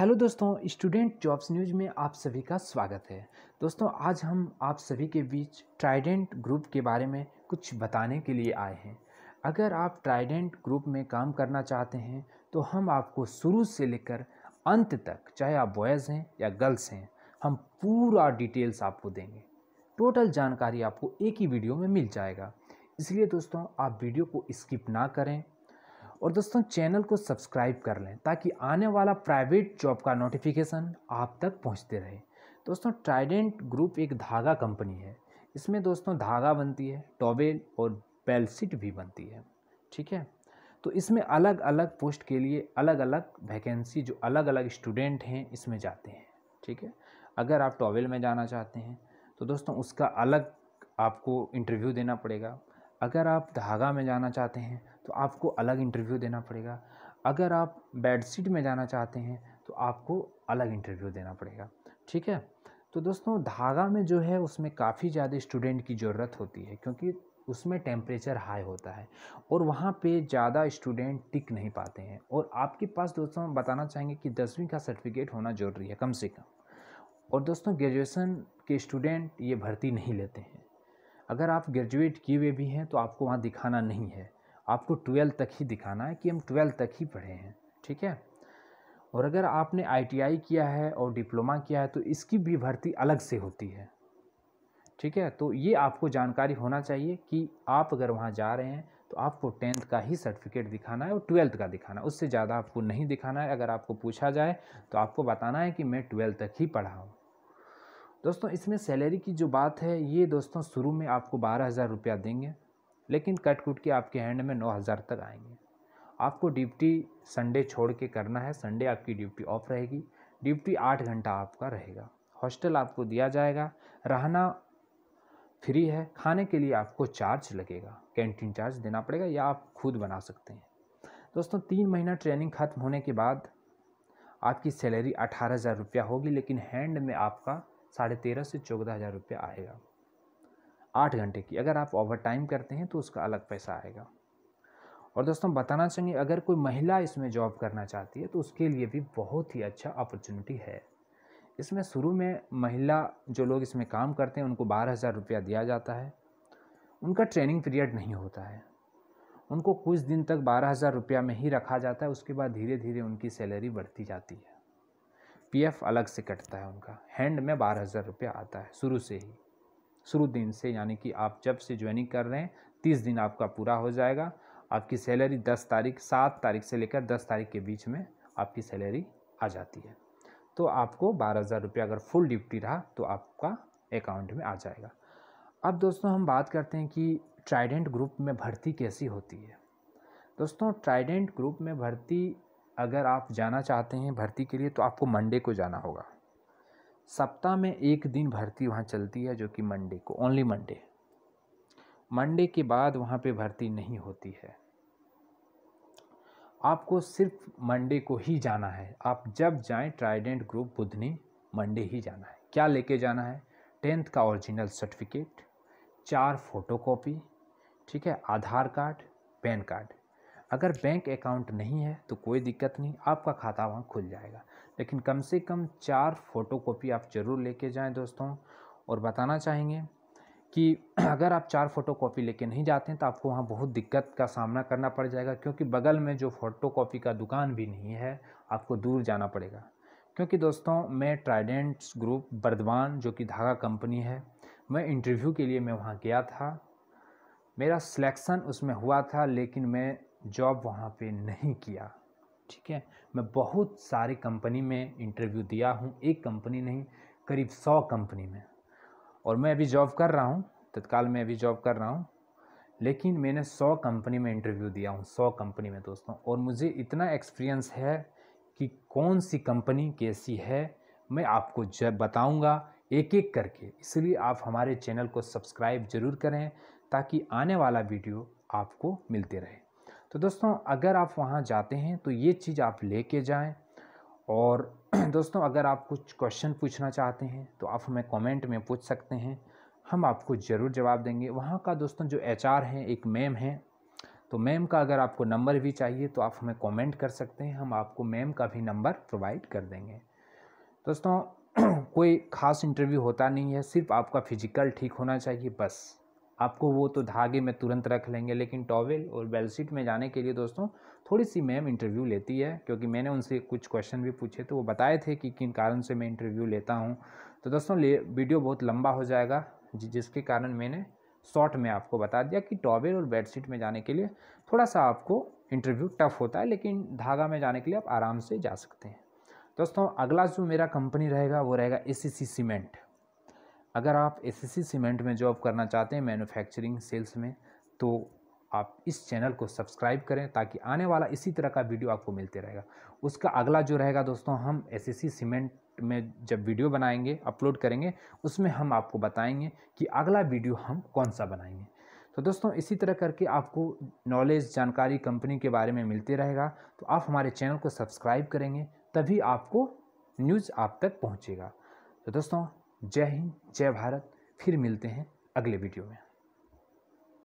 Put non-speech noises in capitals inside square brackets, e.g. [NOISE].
hello दोस्तों student jobs news में आप सभी का स्वागत है दोस्तों आज हम आप सभी के बीच ट्राइडेंट ग्रुप के बारे में कुछ बताने के लिए आए हैं अगर आप ट्राइडेंट ग्रुप में काम करना चाहते हैं तो हम आपको शुरू से लेकर अंत तक चाहे आप बॉयज़ हैं या गर्ल्स हैं हम पूरा डिटेल्स आपको देंगे टोटल जानकारी आपको एक ही वीडियो में मिल जाएगा इसलिए दोस्तों आप वीडियो को स्किप ना करें और दोस्तों चैनल को सब्सक्राइब कर लें ताकि आने वाला प्राइवेट जॉब का नोटिफिकेशन आप तक पहुंचते रहे दोस्तों ट्राइडेंट ग्रुप एक धागा कंपनी है इसमें दोस्तों धागा बनती है टॉवेल और बेलशीट भी बनती है ठीक है तो इसमें अलग अलग पोस्ट के लिए अलग अलग वैकेंसी जो अलग अलग स्टूडेंट हैं इसमें जाते हैं ठीक है अगर आप टॉवेल में जाना चाहते हैं तो दोस्तों उसका अलग आपको इंटरव्यू देना पड़ेगा अगर आप धागा में जाना चाहते हैं तो आपको अलग इंटरव्यू देना पड़ेगा अगर आप बेडशीट में जाना चाहते हैं तो आपको अलग इंटरव्यू देना पड़ेगा ठीक है तो दोस्तों धागा में जो है उसमें काफ़ी ज़्यादा स्टूडेंट की ज़रूरत होती है क्योंकि उसमें टेम्परेचर हाई होता है और वहाँ पे ज़्यादा स्टूडेंट टिक नहीं पाते हैं और आपके पास दोस्तों हम बताना चाहेंगे कि दसवीं का सर्टिफिकेट होना ज़रूरी है कम से कम और दोस्तों ग्रेजुएसन के स्टूडेंट ये भर्ती नहीं लेते हैं अगर आप ग्रेजुएट किए हुए भी हैं तो आपको वहाँ दिखाना नहीं है आपको ट्वेल्थ तक ही दिखाना है कि हम ट्वेल्थ तक ही पढ़े हैं ठीक है और अगर आपने आईटीआई किया है और डिप्लोमा किया है तो इसकी भी भर्ती अलग से होती है ठीक है तो ये आपको जानकारी होना चाहिए कि आप अगर वहाँ जा रहे हैं तो आपको टेंथ का ही सर्टिफिकेट दिखाना है और ट्वेल्थ का दिखाना है उससे ज़्यादा आपको नहीं दिखाना है अगर आपको पूछा जाए तो आपको बताना है कि मैं ट्वेल्थ तक ही पढ़ा हूँ दोस्तों इसमें सैलरी की जो बात है ये दोस्तों शुरू में आपको बारह हज़ार रुपया देंगे लेकिन कट कुट के आपके हैंड में नौ हज़ार तक आएंगे आपको ड्यूटी संडे छोड़ के करना है संडे आपकी ड्यूटी ऑफ रहेगी ड्यूटी आठ घंटा आपका रहेगा हॉस्टल आपको दिया जाएगा रहना फ्री है खाने के लिए आपको चार्ज लगेगा कैंटीन चार्ज देना पड़ेगा या आप खुद बना सकते हैं दोस्तों तीन महीना ट्रेनिंग ख़त्म होने के बाद आपकी सैलरी अठारह हज़ार रुपया होगी लेकिन हैंड में आपका साढ़े तेरह से चौदह हज़ार रुपया आएगा आठ घंटे की अगर आप ओवर टाइम करते हैं तो उसका अलग पैसा आएगा और दोस्तों बताना चाहेंगे अगर कोई महिला इसमें जॉब करना चाहती है तो उसके लिए भी बहुत ही अच्छा अपॉर्चुनिटी है इसमें शुरू में महिला जो लोग इसमें काम करते हैं उनको बारह हज़ार रुपया दिया जाता है उनका ट्रेनिंग पीरियड नहीं होता है उनको कुछ दिन तक बारह हज़ार रुपया में ही रखा जाता है उसके बाद धीरे धीरे उनकी सैलरी बढ़ती जाती है पीएफ अलग से कटता है उनका हैंड में बारह हज़ार रुपया आता है शुरू से ही शुरू दिन से यानी कि आप जब से ज्वाइनिंग कर रहे हैं तीस दिन आपका पूरा हो जाएगा आपकी सैलरी दस तारीख सात तारीख से लेकर दस तारीख के बीच में आपकी सैलरी आ जाती है तो आपको बारह हज़ार रुपये अगर फुल ड्यूटी रहा तो आपका अकाउंट में आ जाएगा अब दोस्तों हम बात करते हैं कि ट्राइडेंट ग्रुप में भर्ती कैसी होती है दोस्तों ट्राइडेंट ग्रुप में भर्ती अगर आप जाना चाहते हैं भर्ती के लिए तो आपको मंडे को जाना होगा सप्ताह में एक दिन भर्ती वहाँ चलती है जो कि मंडे को ओनली मंडे मंडे के बाद वहाँ पे भर्ती नहीं होती है आपको सिर्फ मंडे को ही जाना है आप जब जाएं ट्राइडेंट ग्रुप बुधनी मंडे ही जाना है क्या लेके जाना है टेंथ का ओरिजिनल सर्टिफिकेट चार फोटोकॉपी ठीक है आधार कार्ड पैन कार्ड अगर बैंक अकाउंट नहीं है तो कोई दिक्कत नहीं आपका खाता वहाँ खुल जाएगा लेकिन कम से कम चार फ़ोटोकॉपी आप ज़रूर लेके जाएं दोस्तों और बताना चाहेंगे कि [CLEARS THROAT] अगर आप चार फ़ोटो कॉपी लेके नहीं जाते हैं तो आपको वहाँ बहुत दिक्कत का सामना करना पड़ जाएगा क्योंकि बगल में जो फ़ोटो कॉपी का दुकान भी नहीं है आपको दूर जाना पड़ेगा क्योंकि दोस्तों मैं ट्राइडेंट्स ग्रुप बर्दवान जो कि धागा कंपनी है मैं इंटरव्यू के लिए मैं वहाँ गया था मेरा सिलेक्शन उसमें हुआ था लेकिन मैं जॉब वहाँ पे नहीं किया ठीक है मैं बहुत सारे कंपनी में इंटरव्यू दिया हूँ एक कंपनी नहीं करीब सौ कंपनी में और मैं अभी जॉब कर रहा हूँ तत्काल में अभी जॉब कर रहा हूँ लेकिन मैंने सौ कंपनी में इंटरव्यू दिया हूँ सौ कंपनी में दोस्तों और मुझे इतना एक्सपीरियंस है कि कौन सी कंपनी कैसी है मैं आपको जब बताऊँगा एक एक करके इसलिए आप हमारे चैनल को सब्सक्राइब ज़रूर करें ताकि आने वाला वीडियो आपको मिलते रहे तो दोस्तों अगर आप वहाँ जाते हैं तो ये चीज़ आप ले कर जाएँ और [CLEARS THROAT] दोस्तों अगर आप कुछ क्वेश्चन पूछना चाहते हैं तो आप हमें कमेंट में पूछ सकते हैं हम आपको ज़रूर जवाब देंगे वहाँ का दोस्तों जो एच हैं एक मैम हैं तो मैम का अगर आपको नंबर भी चाहिए तो आप हमें कमेंट कर सकते हैं हम आपको मैम का भी नंबर प्रोवाइड कर देंगे दोस्तों [CLEARS THROAT] कोई ख़ास इंटरव्यू होता नहीं है सिर्फ आपका फ़िज़िकल ठीक होना चाहिए बस आपको वो तो धागे में तुरंत रख लेंगे लेकिन टॉवेल और बेडशीट में जाने के लिए दोस्तों थोड़ी सी मैम इंटरव्यू लेती है क्योंकि मैंने उनसे कुछ क्वेश्चन भी पूछे तो वो बताए थे कि किन कारण से मैं इंटरव्यू लेता हूँ तो दोस्तों वीडियो बहुत लंबा हो जाएगा जिसके कारण मैंने शॉर्ट में आपको बता दिया कि टॉवेल और बेडशीट में जाने के लिए थोड़ा सा आपको इंटरव्यू टफ होता है लेकिन धागा में जाने के लिए आप आराम से जा सकते हैं दोस्तों अगला जो मेरा कंपनी रहेगा वो रहेगा ए सी सीमेंट अगर आप सी सीमेंट में जॉब करना चाहते हैं मैन्युफैक्चरिंग सेल्स में तो आप इस चैनल को सब्सक्राइब करें ताकि आने वाला इसी तरह का वीडियो आपको मिलते रहेगा उसका अगला जो रहेगा दोस्तों हम सी सीमेंट में जब वीडियो बनाएंगे अपलोड करेंगे उसमें हम आपको बताएंगे कि अगला वीडियो हम कौन सा बनाएंगे तो दोस्तों इसी तरह करके आपको नॉलेज जानकारी कंपनी के बारे में मिलते रहेगा तो आप हमारे चैनल को सब्सक्राइब करेंगे तभी आपको न्यूज़ आप तक पहुँचेगा तो दोस्तों जय हिंद जय भारत फिर मिलते हैं अगले वीडियो में